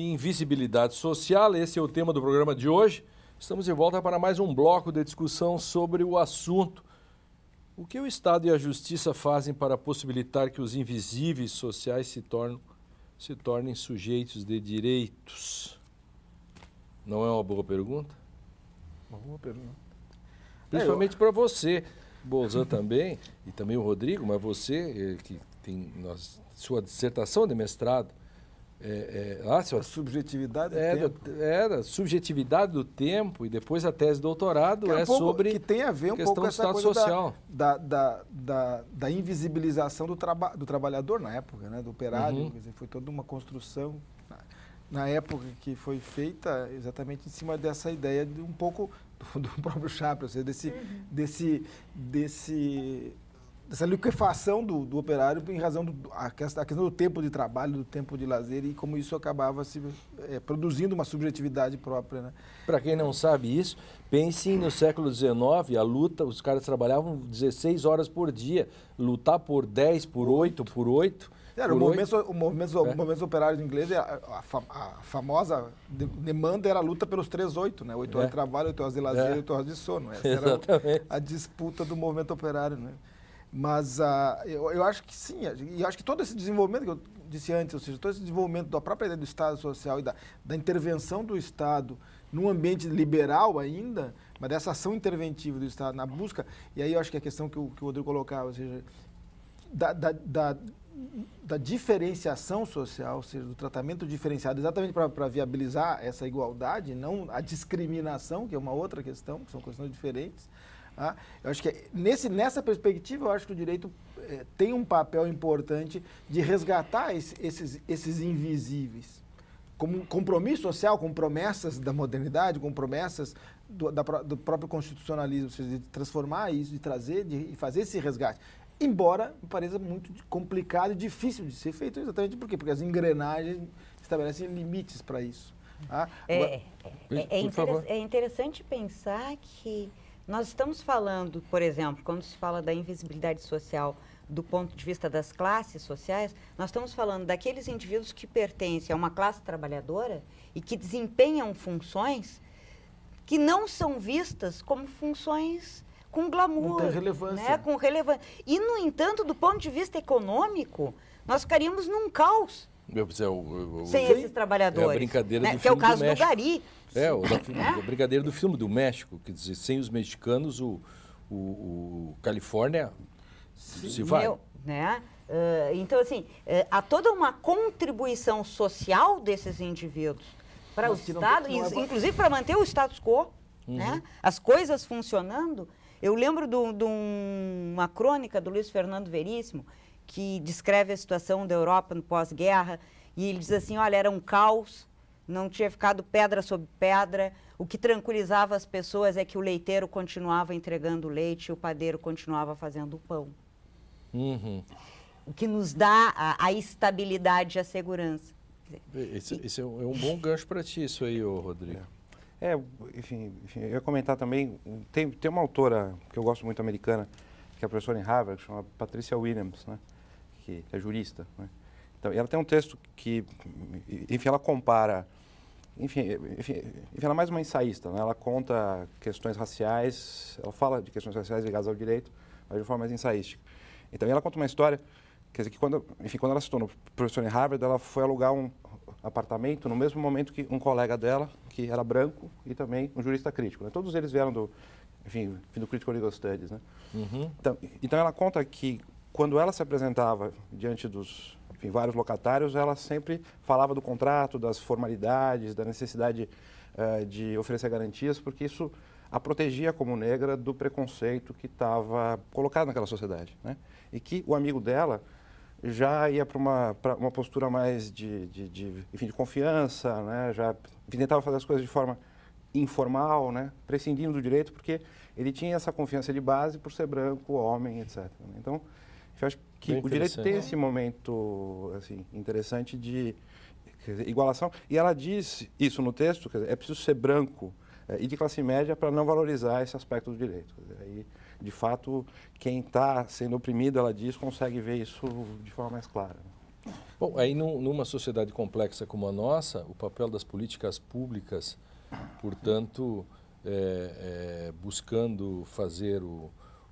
invisibilidade social. Esse é o tema do programa de hoje. Estamos de volta para mais um bloco de discussão sobre o assunto. O que o Estado e a Justiça fazem para possibilitar que os invisíveis sociais se, se tornem sujeitos de direitos? Não é uma boa pergunta? Uma boa pergunta. Principalmente é, eu... para você, Bolzan também, e também o Rodrigo, mas você, eh, que tem sua dissertação de mestrado é, é, ah, a subjetividade é, do tempo. era, subjetividade do tempo, e depois a tese de doutorado que é, é pouco, sobre. Que tem a ver um pouco com essa estado social. Da, da, da, da invisibilização do, traba, do trabalhador na época, né, do operário. Uhum. Dizer, foi toda uma construção na, na, época que foi feita exatamente em cima dessa ideia de um pouco do, do próprio Chaplin, ou seja, desse, uhum. desse, desse dessa liquefação do, do operário em razão da questão, questão, do tempo de trabalho, do tempo de lazer e como isso acabava se é, produzindo uma subjetividade própria. Né? Para quem não sabe isso, pensem no século XIX, a luta, os caras trabalhavam 16 horas por dia, lutar por 10, por 8, por 8. Era, o movimento, o movimento, é. o movimento operário inglês, a, a, famosa demanda era a luta pelos 3-8, né? 8 horas é. de trabalho, 8 horas de lazer, é. 8 horas de sono. Essa Exatamente. era a disputa do movimento operário, né? Mas uh, eu, eu acho que sim, e acho que todo esse desenvolvimento que eu disse antes, ou seja, todo esse desenvolvimento da própria ideia do Estado social e da, da intervenção do Estado num ambiente liberal ainda, mas dessa ação interventiva do Estado na busca, e aí eu acho que a questão que o, que o Rodrigo colocava, ou seja, da, da, da, da diferenciação social, ou seja, do tratamento diferenciado, exatamente para viabilizar essa igualdade, não a discriminação, que é uma outra questão, que são questões diferentes, ah, eu acho que é, nesse, nessa perspectiva, eu acho que o direito é, tem um papel importante de resgatar esse, esses, esses invisíveis. Como compromisso social, com promessas da modernidade, com promessas do, da, do próprio constitucionalismo, ou seja, de transformar isso, de trazer, de, de fazer esse resgate. Embora me pareça muito complicado e difícil de ser feito, exatamente por quê? Porque as engrenagens estabelecem limites para isso. Ah, é, agora... é, é, é, inter... é interessante pensar que nós estamos falando, por exemplo, quando se fala da invisibilidade social do ponto de vista das classes sociais, nós estamos falando daqueles indivíduos que pertencem a uma classe trabalhadora e que desempenham funções que não são vistas como funções com glamour, né? Com relevância. E no entanto, do ponto de vista econômico, nós ficaríamos num caos é, sem esses trabalhadores. É a brincadeira né? do que filme é o caso do, do Gari. É, o, da, né? a brincadeira do filme do México, quer dizer, sem os mexicanos, o, o, o Califórnia Sim. se vai. Meu, né? Uh, então, assim, uh, há toda uma contribuição social desses indivíduos para o Estado, tem, é inclusive para manter o status quo, né? uhum. né? as coisas funcionando. Eu lembro de uma crônica do Luiz Fernando Veríssimo, que descreve a situação da Europa no pós-guerra, e ele diz assim: olha, era um caos, não tinha ficado pedra sobre pedra. O que tranquilizava as pessoas é que o leiteiro continuava entregando leite e o padeiro continuava fazendo o pão. Uhum. O que nos dá a, a estabilidade e a segurança. Esse, e... esse é, é, um, bom gancho para ti, isso aí, Rodrigo. É, é enfim, enfim, eu ia comentar também, tem, tem uma autora que eu gosto muito americana, que é a professora em Harvard, chamada Patricia Williams, né? que é jurista. Né? Então, ela tem um texto que, enfim, ela compara, enfim, enfim, ela é mais uma ensaísta, né? ela conta questões raciais, ela fala de questões raciais ligadas ao direito, mas de forma mais ensaística. Então, ela conta uma história, quer dizer, que quando, enfim, quando ela se tornou professora em Harvard, ela foi alugar um apartamento no mesmo momento que um colega dela, que era branco e também um jurista crítico. Né? Todos eles vieram do, enfim, do Critical Legal Studies, né? Uhum. Então, então, ela conta que quando ela se apresentava diante dos enfim, vários locatários, ela sempre falava do contrato, das formalidades, da necessidade uh, de oferecer garantias, porque isso a protegia como negra do preconceito que estava colocado naquela sociedade. Né? E que o amigo dela já ia para uma, uma postura mais de, de, de, enfim, de confiança, né? já tentava fazer as coisas de forma informal, né? prescindindo do direito, porque ele tinha essa confiança de base por ser branco, homem, etc. Né? Então, eu acho que o direito tem esse momento assim, interessante de dizer, igualação. E ela diz isso no texto, dizer, é preciso ser branco é, e de classe média para não valorizar esse aspecto do direito. Dizer, aí, de fato, quem está sendo oprimido, ela diz, consegue ver isso de forma mais clara. Bom, aí num, numa sociedade complexa como a nossa, o papel das políticas públicas, portanto, é, é, buscando fazer o,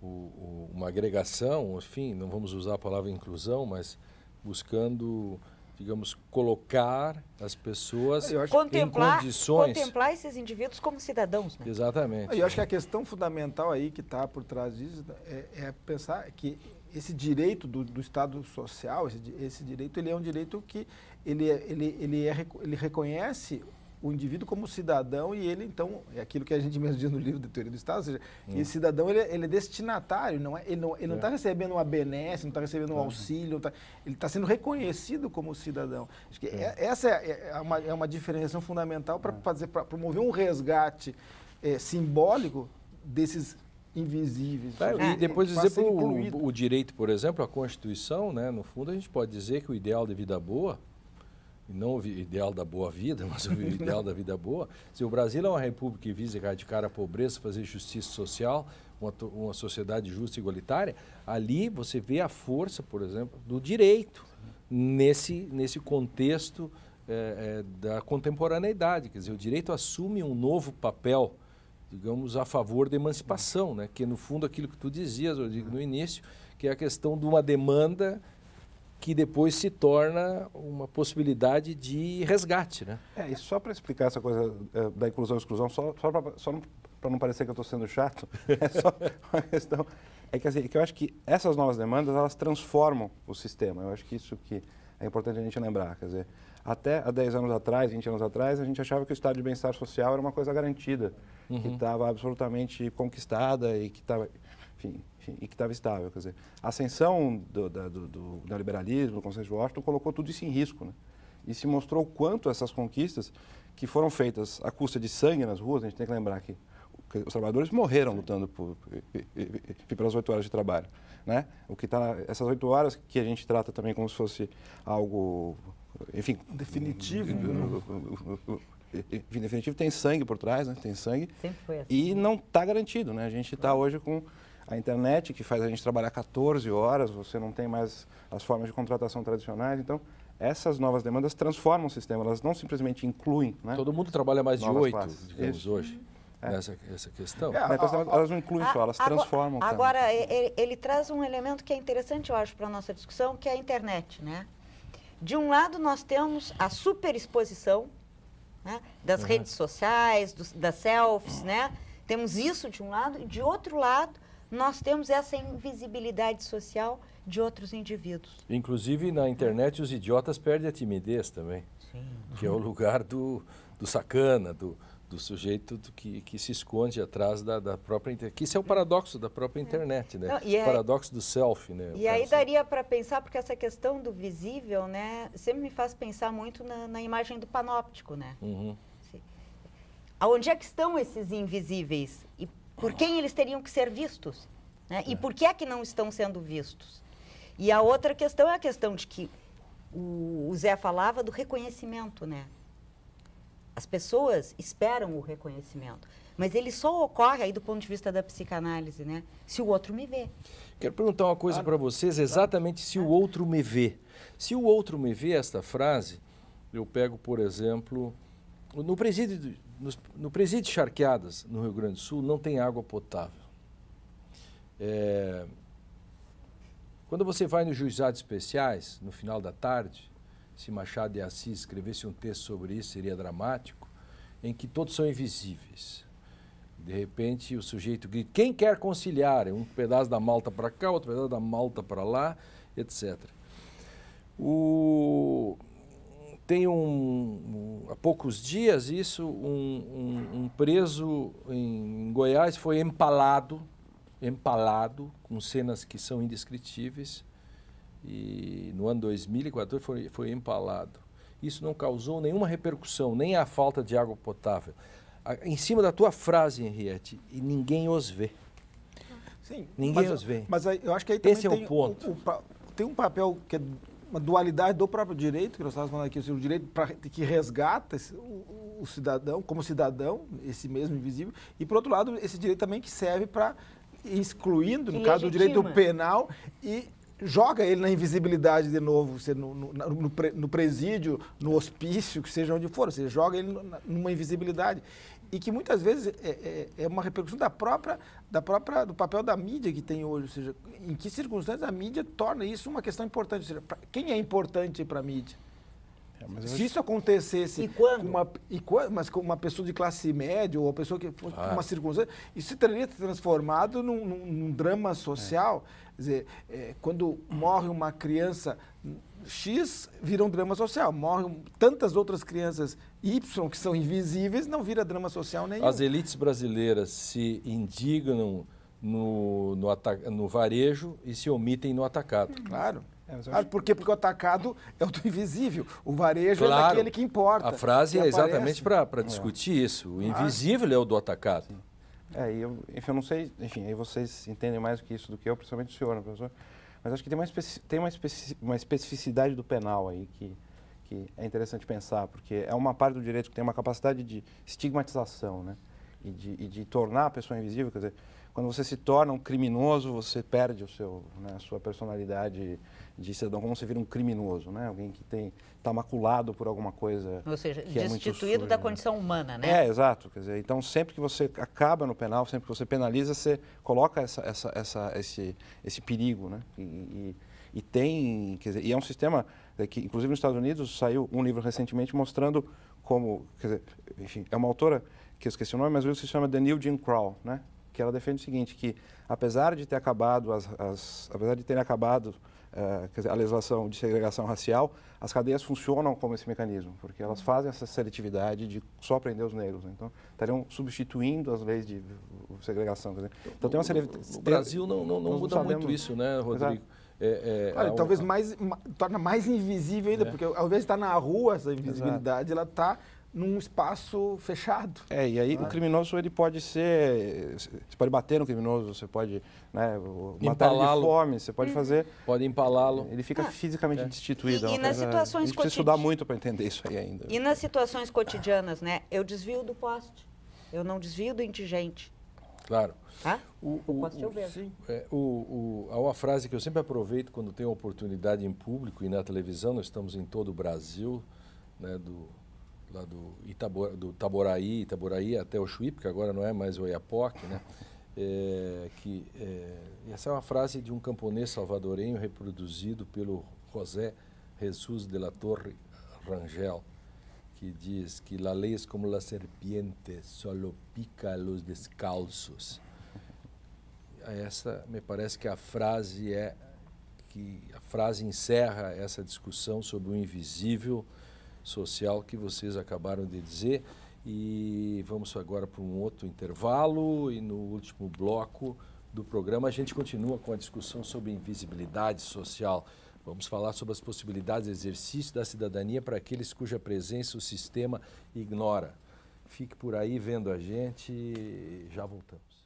o, o, uma agregação, enfim, não vamos usar a palavra inclusão, mas buscando digamos, colocar as pessoas contemplar, em condições... Contemplar esses indivíduos como cidadãos. Né? Exatamente. Ah, eu acho que a questão fundamental aí que está por trás disso é, é, pensar que esse direito do, do Estado social, esse, esse, direito, ele é um direito que ele, é, ele, ele, é, ele reconhece o indivíduo como cidadão e ele, então, é aquilo que a gente mesmo diz no livro de Teoria do Estado, ou seja, hum. esse cidadão ele, é, ele, é destinatário, não é, ele não está é. Tá recebendo uma benesse, não está recebendo um uhum. auxílio, tá, ele está sendo reconhecido como cidadão. Acho que é. essa é, é, uma, é uma diferenciação fundamental para é. fazer promover um resgate é, simbólico desses invisíveis. Tá, e depois dizer para o, o direito, por exemplo, a Constituição, né, no fundo a gente pode dizer que o ideal de vida boa não o ideal da boa vida, mas o ideal da vida é boa, se o Brasil é uma república que visa erradicar a pobreza, fazer justiça social, uma, uma sociedade justa e igualitária, ali você vê a força, por exemplo, do direito nesse, nesse contexto é, é, da contemporaneidade. Quer dizer, o direito assume um novo papel, digamos, a favor da emancipação, né? que no fundo aquilo que tu dizias, eu digo no início, que é a questão de uma demanda que depois se torna uma possibilidade de resgate, né? É, e só para explicar essa coisa é, da inclusão e exclusão, só, só para não parecer que eu estou sendo chato, é só uma questão... É que, assim, é que eu acho que essas novas demandas, elas transformam o sistema. Eu acho que isso que é importante a gente lembrar, quer dizer, até há 10 anos atrás, 20 anos atrás, a gente achava que o estado de bem-estar social era uma coisa garantida, uhum. que estava absolutamente conquistada e que estava enfim, enfim, e que estava estável. Quer dizer, a ascensão do, da, do, do neoliberalismo, do Conselho de Washington, colocou tudo isso em risco. Né? E se mostrou quanto essas conquistas, que foram feitas à custa de sangue nas ruas, a gente tem que lembrar que os trabalhadores morreram lutando por, pelas oito horas de trabalho. Né? O que tá, essas oito horas que a gente trata também como se fosse algo, enfim... Definitivo. Né? Enfim, definitivo, tem sangue por trás, né? tem sangue. Sempre foi assim. E não está garantido. Né? A gente está hoje com a internet, que faz a gente trabalhar 14 horas, você não tem mais as formas de contratação tradicionais. Então, essas novas demandas transformam o sistema, elas não simplesmente incluem. Né? Todo mundo trabalha mais novas de oito, digamos, hoje. É. essa questão. É, é então, elas não incluem só, elas transformam. Agora, ele, ele, traz um elemento que é interessante, eu acho, para a nossa discussão, que é a internet. Né? De um lado, nós temos a superexposição né, das uhum. redes sociais, dos, das selfies, né? temos isso de um lado, e de outro lado, nós temos essa invisibilidade social de outros indivíduos. Inclusive, na internet, os idiotas perdem a timidez também, Sim. que é o lugar do, do sacana, do, do sujeito que, que se esconde atrás da, da própria internet. Que isso é o paradoxo da própria é. internet, né? Não, o paradoxo do self, né? E aí daria para pensar, porque essa questão do visível, né? Sempre me faz pensar muito na, na imagem do panóptico, né? Uhum. Onde é que estão esses invisíveis? E por quem eles teriam que ser vistos? Né? E é. por que é que não estão sendo vistos? E a outra questão é a questão de que o, o Zé falava do reconhecimento, né? As pessoas esperam o reconhecimento. Mas ele só ocorre aí do ponto de vista da psicanálise, né? Se o outro me vê. Quero perguntar uma coisa claro. para vocês, exatamente se o outro me vê. Se o outro me vê, esta frase, eu pego, por exemplo, no presídio no presídio Charqueadas, no Rio Grande do Sul, não tem água potável. É, quando você vai nos juizados especiais, no final da tarde, se Machado de Assis escrevesse um texto sobre isso, seria dramático, em que todos são invisíveis. De repente, o sujeito grita: quem quer conciliar? Um pedaço da malta para cá, outro pedaço da malta para lá, etc. O... Tem um poucos dias isso, um, um, um preso em Goiás foi empalado, empalado, com cenas que são indescritíveis. E no ano 2014 foi, foi empalado. Isso não causou nenhuma repercussão, nem a falta de água potável. A, em cima da tua frase, Henriette, e ninguém os vê. Sim. Ninguém mas, os vê. Mas eu acho que aí também Esse é o ponto. O, o, tem um papel que é uma dualidade do próprio direito, que nós estávamos falando aqui, o direito pra, que resgata esse, o, o, cidadão, como cidadão, esse mesmo invisível, e por outro lado, esse direito também que serve para, excluindo, no caso o direito penal, e joga ele na invisibilidade de novo, você no, no, no, presídio, no hospício, que seja onde for, você joga ele numa invisibilidade e que muitas vezes é, é, é, uma repercussão da própria, da própria, do papel da mídia que tem hoje, ou seja, em que circunstâncias a mídia torna isso uma questão importante, ou seja, pra, quem é importante para a mídia? É, se isso acontecesse. E quando? Uma, e quando? Mas com uma pessoa de classe média, ou uma pessoa que fosse ah. uma circunstância, isso teria transformado num, num, num drama social. É. Quer dizer, é, quando morre uma criança X, vira um drama social. Morrem tantas outras crianças Y, que são invisíveis, não vira drama social nenhum. As elites brasileiras se indignam no, no, no varejo e se omitem no atacado. Claro. É, ah, porque, porque o atacado é o do invisível. O varejo é claro, é daquele que importa. A frase é exatamente para é. discutir é. isso. O invisível ah, é o do atacado. Sim. É, eu, enfim, eu não sei, enfim, aí vocês entendem mais do que isso do que eu, principalmente o senhor, né, professor. Mas acho que tem uma, especi, tem uma, especi, uma especificidade do penal aí que, que é interessante pensar, porque é uma parte do direito que tem uma capacidade de estigmatização, né? e de, e de tornar a pessoa invisível, quer dizer, quando você se torna um criminoso, você perde o seu, né, a sua personalidade de cidadão, como você vira um criminoso, né? Alguém que tem está maculado por alguma coisa. Ou seja, é destituído é da né. condição humana, né? É, exato. Quer dizer, então sempre que você acaba no penal, sempre que você penaliza, você coloca essa, essa, essa esse, esse perigo, né? E, e, e tem, quer dizer, e é um sistema é, que, inclusive nos Estados Unidos, saiu um livro recentemente mostrando como, quer dizer, enfim, é uma autora que eu esqueci o nome, mas o livro se chama The New Jim Crow, né? que ela defende o seguinte, que apesar de ter acabado, as, as apesar de ter acabado uh, dizer, a legislação de segregação racial, as cadeias funcionam como esse mecanismo, porque elas fazem essa seletividade de só prender os negros. Né? Então, estariam substituindo as leis de segregação. Dizer, então, tem uma seletividade... O Brasil não, não, não muda sabemos... muito isso, né, Rodrigo? É, é, é talvez mais ma, torna mais invisível ainda, é. porque ao invés de estar tá na rua essa invisibilidade, Exato. ela está num espaço fechado. É, e aí o é? criminoso ele pode ser. Você pode bater no criminoso, você pode né, matar ele de fome, você pode uhum. fazer. Pode empalá-lo. Ele fica ah, fisicamente é. destituído. E, é e nas situações cotidianas. precisa estudar muito para entender isso aí ainda. E nas situações cotidianas, né? Eu desvio do poste. Eu não desvio do indigente. Claro. Ah? O, o, o, sim, é, o, há uma frase que eu sempre aproveito quando tenho oportunidade em público e na televisão, nós estamos em todo o Brasil, né, do, lá do, Itabor, do Taboraí, Itaboraí até o Chuípe, que agora não é mais o Iapoque, né? É, que, é, essa é uma frase de um camponês salvadorenho reproduzido pelo José Jesus de la Torre Rangel, que diz que la ley es como la serpiente, solo pica a los descalços. Essa me parece que a frase é que a frase encerra essa discussão sobre o invisível social que vocês acabaram de dizer. E vamos agora para um outro intervalo e no último bloco do programa a gente continua com a discussão sobre invisibilidade social. Vamos falar sobre as possibilidades de exercício da cidadania para aqueles cuja presença o sistema ignora. Fique por aí vendo a gente, já voltamos.